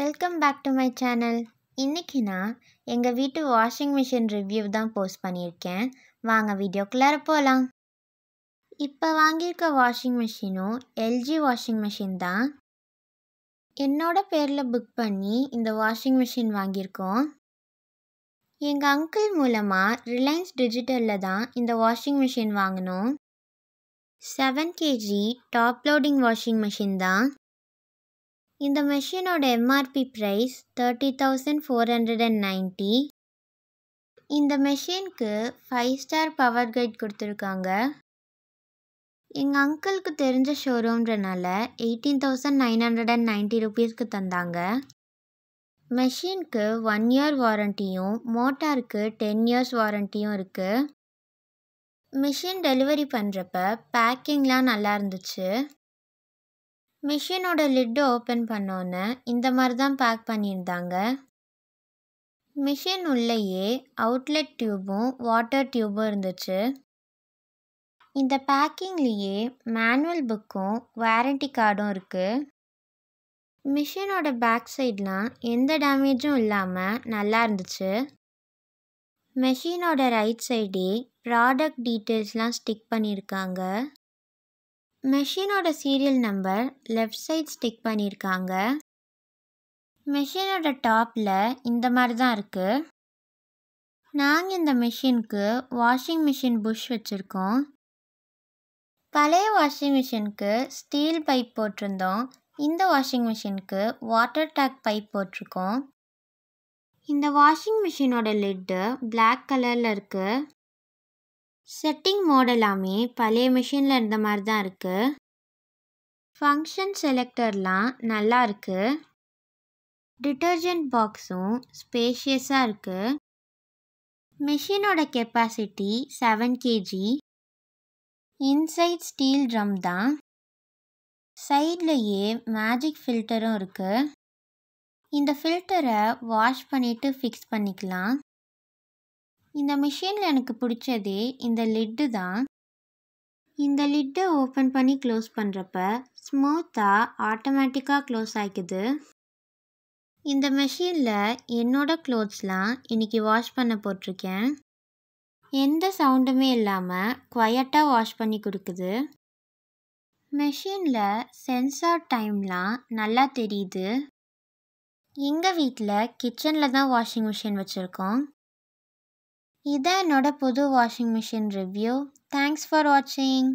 welcome back to my channel இன்றைக்கி நான் எங்கள் வீட்டு வாஷிங் மிஷின் ரிவ்யூ தான் போஸ்ட் பண்ணியிருக்கேன் வாங்க வீடியோக்குள்ளார போகலாம் இப்போ வாங்கியிருக்க வாஷிங் மிஷினும் எல்ஜி வாஷிங் மிஷின் தான் என்னோட பேரில் புக் பண்ணி இந்த வாஷிங் மிஷின் வாங்கியிருக்கோம் எங்கள் அங்கிள் மூலமாக ரிலையன்ஸ் டிஜிட்டலில் தான் இந்த வாஷிங் மிஷின் வாங்கினோம் seven KG top loading washing machine தான் இந்த மெஷினோட MRP price thirty thousand four hundred and ninety இந்த மெஷினுக்கு ஃபைவ் ஸ்டார் பவர் கைட் கொடுத்துருக்காங்க எங்கள் அங்கிளுக்கு தெரிஞ்ச ஷோரூம்ன்றனால eighteen thousand nine hundred and ninety ருபீஸ்க்கு தந்தாங்க மெஷினுக்கு ஒன் இயர் வாரண்ட்டியும் மோட்டாருக்கு டென் இயர்ஸ் வாரண்ட்டியும் இருக்குது மிஷின் டெலிவரி பண்ணுறப்ப பேக்கிங்லாம் நல்லா இருந்துச்சு மிஷினோட லிட்டு ஓப்பன் பண்ணோன்னே இந்த மாதிரி தான் பேக் பண்ணியிருந்தாங்க மிஷின் உள்ளேயே அவுட்லெட் டியூபும் வாட்டர் டியூபும் இருந்துச்சு இந்த பேக்கிங்லேயே மேனுவல் புக்கும் வாரண்டி கார்டும் இருக்குது மிஷினோட பேக் சைட்லாம் எந்த டேமேஜும் இல்லாமல் நல்லா இருந்துச்சு மெஷினோட ரைட் சைடே ப்ராடக்ட் டீட்டெயில்ஸ்லாம் ஸ்டிக் பண்ணியிருக்காங்க மெஷினோட serial number left side stick பண்ணியிருக்காங்க மெஷினோட டாப்பில் இந்த மாதிரி தான் இருக்குது நாங்கள் இந்த மிஷினுக்கு வாஷிங் மிஷின் புஷ் வச்சுருக்கோம் பழைய வாஷிங் மிஷினுக்கு ஸ்டீல் பைப் போட்டிருந்தோம் இந்த வாஷிங் மிஷினுக்கு வாட்டர் டேக் பைப் போட்டிருக்கோம் இந்த வாஷிங் மிஷினோட லிட்டு பிளாக் கலரில் இருக்குது செட்டிங் மோடெல்லாமே பழைய மிஷினில் இருந்த மாதிரி தான் இருக்குது ஃபங்க்ஷன் செலக்டர்லாம் நல்லா இருக்குது டிட்டர்ஜென்ட் பாக்ஸும் ஸ்பேஷியஸாக இருக்குது மிஷினோட capacity seven KG inside steel drum தான் சைட்லேயே மேஜிக் ஃபில்டரும் இருக்குது இந்த ஃபில்டரை வாஷ் பண்ணிவிட்டு ஃபிக்ஸ் பண்ணிக்கலாம் இந்த மிஷினில் எனக்கு பிடிச்சதே இந்த லிட்டு தான் இந்த லிட்டை ஓப்பன் பண்ணி க்ளோஸ் பண்ணுறப்ப ஸ்மூத்தாக ஆட்டோமேட்டிக்காக க்ளோஸ் ஆகிக்குது இந்த மெஷினில் என்னோடய க்ளோத்ஸ்லாம் இன்றைக்கி வாஷ் பண்ண போட்டிருக்கேன் எந்த சவுண்டுமே இல்லாமல் குவையட்டாக வாஷ் பண்ணி கொடுக்குது மெஷினில் சென்சார் டைம்லாம் நல்லா தெரியுது எங்கள் வீட்டில் கிச்சனில் தான் வாஷிங் மிஷின் வச்சுருக்கோம் இதான் என்னோட புது washing machine review thanks for வாட்சிங்